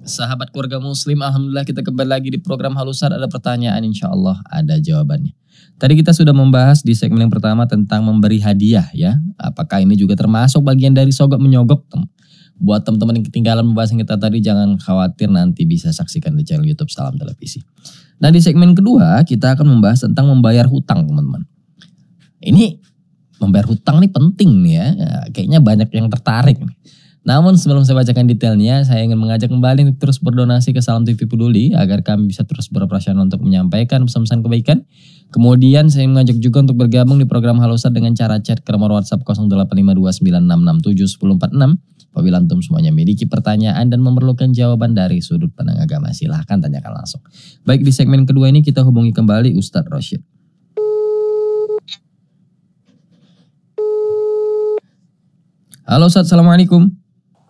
Sahabat keluarga muslim, Alhamdulillah kita kembali lagi di program Halusar. Ada pertanyaan insya Allah, ada jawabannya. Tadi kita sudah membahas di segmen yang pertama tentang memberi hadiah ya. Apakah ini juga termasuk bagian dari sogok-menyogok? Buat teman-teman yang ketinggalan pembahasan kita tadi, jangan khawatir nanti bisa saksikan di channel Youtube Salam Televisi. Nah di segmen kedua kita akan membahas tentang membayar hutang teman-teman. Ini membayar hutang ini penting nih ya. Nah, kayaknya banyak yang tertarik. Nih. Namun sebelum saya bacakan detailnya, saya ingin mengajak kembali untuk terus berdonasi ke Salam TV Peduli agar kami bisa terus beroperasional untuk menyampaikan pesan-pesan kebaikan. Kemudian saya mengajak juga untuk bergabung di program Halo dengan cara chat ke nomor WhatsApp 085296671046 Apabila antum semuanya memiliki pertanyaan dan memerlukan jawaban dari sudut pandang agama, silahkan tanyakan langsung. Baik di segmen kedua ini kita hubungi kembali Ustadz Rosyid. Halo Ustadz, Assalamualaikum.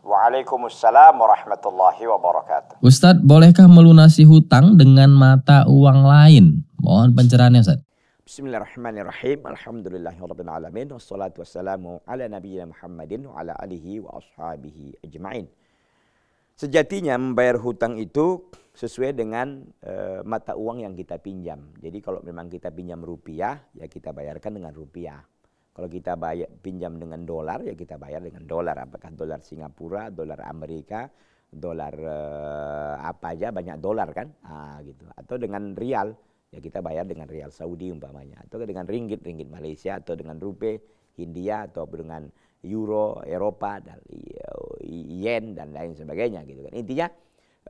Waalaikumsalam warahmatullahi wabarakatuh. Ustadz, bolehkah melunasi hutang dengan mata uang lain? Mohon pencerahannya Ustadz. Bismillahirrahmanirrahim. Alhamdulillahirabbil alamin wassalatu wassalamu ala nabiyina Muhammadin wa ala alihi wa ashabihi ajmain. Sejatinya membayar hutang itu sesuai dengan e, mata uang yang kita pinjam. Jadi kalau memang kita pinjam rupiah, ya kita bayarkan dengan rupiah. Kalau kita bayar, pinjam dengan dolar, ya kita bayar dengan dolar. Apakah dolar Singapura, dolar Amerika, dolar e, apa aja banyak dolar kan? Ah gitu. Atau dengan rial ya kita bayar dengan rial Saudi umpamanya atau dengan ringgit ringgit Malaysia atau dengan rupiah Hindia atau dengan euro Eropa dan yen dan lain sebagainya gitu kan intinya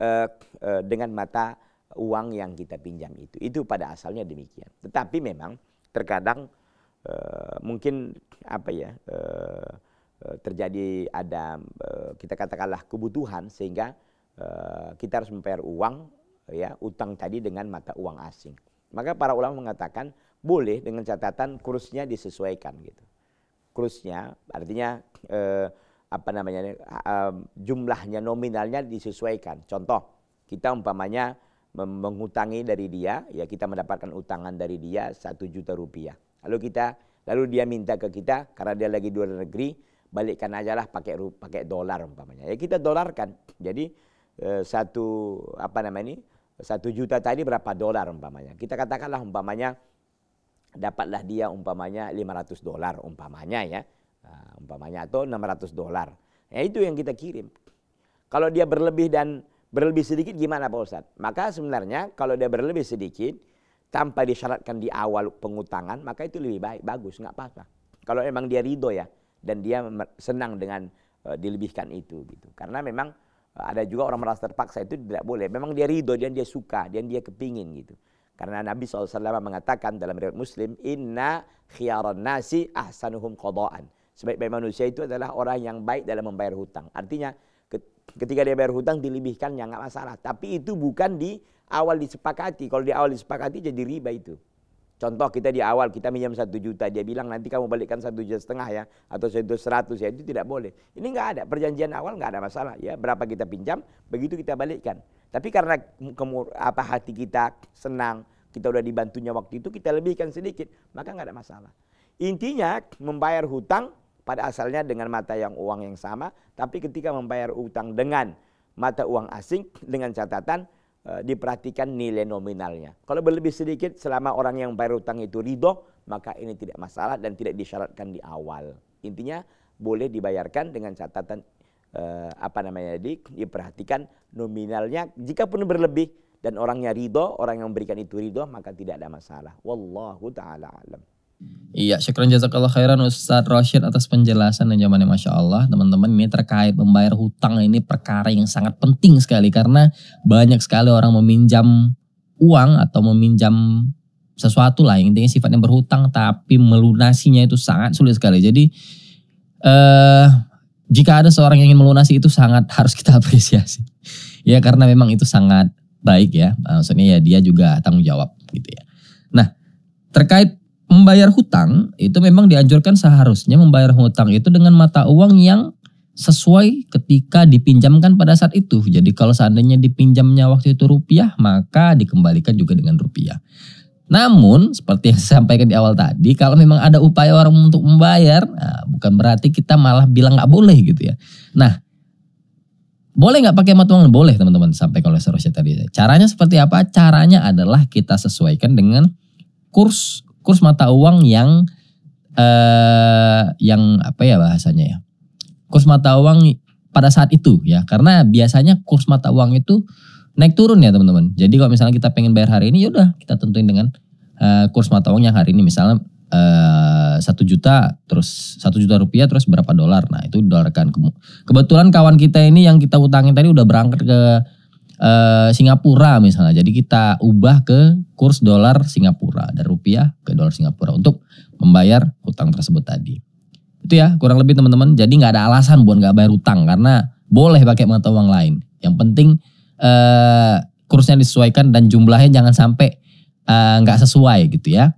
eh, eh, dengan mata uang yang kita pinjam itu itu pada asalnya demikian tetapi memang terkadang eh, mungkin apa ya eh, eh terjadi ada eh, kita katakanlah kebutuhan sehingga eh, kita harus membayar uang ya utang tadi dengan mata uang asing maka para ulama mengatakan boleh dengan catatan kursnya disesuaikan gitu. Kursnya artinya eh, apa namanya eh, jumlahnya nominalnya disesuaikan. Contoh kita umpamanya mengutangi dari dia, ya kita mendapatkan utangan dari dia satu juta rupiah. Lalu kita, lalu dia minta ke kita karena dia lagi di luar negeri, balikkan aja lah pakai pakai dolar umpamanya. Ya kita dolarkan. Jadi eh, satu apa namanya ini satu juta tadi berapa dolar umpamanya. Kita katakanlah umpamanya dapatlah dia umpamanya 500 dolar umpamanya ya. Uh, umpamanya atau 600 dolar. Ya itu yang kita kirim. Kalau dia berlebih dan berlebih sedikit gimana Pak Ustadz? Maka sebenarnya kalau dia berlebih sedikit tanpa disyaratkan di awal pengutangan maka itu lebih baik, bagus, nggak apa-apa. Kalau emang dia ridho ya dan dia senang dengan uh, dilebihkan itu gitu. Karena memang ada juga orang merasa terpaksa itu tidak boleh. Memang dia ridho dan dia suka dan dia kepingin gitu. Karena Nabi SAW mengatakan dalam riwayat Muslim, Inna khiyaran nasi ahsanuhum qada'an. Sebaik-baik manusia itu adalah orang yang baik dalam membayar hutang. Artinya ketika dia bayar hutang yang nggak masalah. Tapi itu bukan di awal disepakati. Kalau di awal disepakati jadi riba itu. Contoh kita di awal kita minjam satu juta, dia bilang nanti kamu balikkan satu juta setengah ya atau satu seratus ya itu tidak boleh. Ini nggak ada perjanjian awal nggak ada masalah ya berapa kita pinjam begitu kita balikkan. Tapi karena kemur, apa hati kita senang kita udah dibantunya waktu itu kita lebihkan sedikit maka nggak ada masalah. Intinya membayar hutang pada asalnya dengan mata yang uang yang sama tapi ketika membayar hutang dengan mata uang asing dengan catatan Eh, diperhatikan nilai nominalnya. Kalau berlebih sedikit selama orang yang bayar utang itu ridho, maka ini tidak masalah dan tidak disyaratkan di awal. Intinya boleh dibayarkan dengan catatan eh, apa namanya di diperhatikan nominalnya. Jika pun berlebih dan orangnya ridho, orang yang memberikan itu ridho, maka tidak ada masalah. Wallahu taala alam. Iya, syukron jazakallah khairan Ustadz Rashid atas penjelasan dan jawabannya Masya Allah. Teman-teman ini terkait membayar hutang ini perkara yang sangat penting sekali karena banyak sekali orang meminjam uang atau meminjam sesuatu lah intinya sifatnya berhutang tapi melunasinya itu sangat sulit sekali. Jadi eh, jika ada seorang yang ingin melunasi itu sangat harus kita apresiasi. ya karena memang itu sangat baik ya. Maksudnya ya dia juga tanggung jawab gitu ya. Nah, terkait membayar hutang itu memang dianjurkan seharusnya membayar hutang itu dengan mata uang yang sesuai ketika dipinjamkan pada saat itu. Jadi kalau seandainya dipinjamnya waktu itu rupiah, maka dikembalikan juga dengan rupiah. Namun, seperti yang saya sampaikan di awal tadi, kalau memang ada upaya orang untuk membayar, nah, bukan berarti kita malah bilang nggak boleh gitu ya. Nah, boleh nggak pakai mata uang? Boleh teman-teman, sampai kalau seharusnya tadi. Caranya seperti apa? Caranya adalah kita sesuaikan dengan kurs kurs mata uang yang eh yang apa ya bahasanya ya. Kurs mata uang pada saat itu ya karena biasanya kurs mata uang itu naik turun ya teman-teman. Jadi kalau misalnya kita pengen bayar hari ini yaudah kita tentuin dengan uh, kurs mata uang yang hari ini misalnya eh, satu juta terus satu juta rupiah terus berapa dolar. Nah itu dolar kan. Kebetulan kawan kita ini yang kita utangin tadi udah berangkat ke Eh, Singapura misalnya. Jadi kita ubah ke kurs dolar Singapura dari rupiah ke dolar Singapura untuk membayar hutang tersebut tadi. Itu ya kurang lebih teman-teman. Jadi nggak ada alasan buat nggak bayar hutang karena boleh pakai mata uang lain. Yang penting eh, kursnya disesuaikan dan jumlahnya jangan sampai eh, nggak eh, sesuai gitu ya.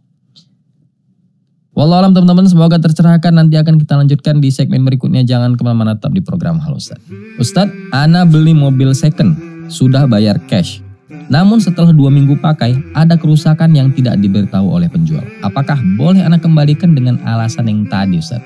Wallahualam teman-teman semoga tercerahkan nanti akan kita lanjutkan di segmen berikutnya jangan kemana-mana tetap di program Halo Ustad. Ustad, Ana beli mobil second sudah bayar cash. Namun setelah dua minggu pakai, ada kerusakan yang tidak diberitahu oleh penjual. Apakah boleh anak kembalikan dengan alasan yang tadi, Ustaz?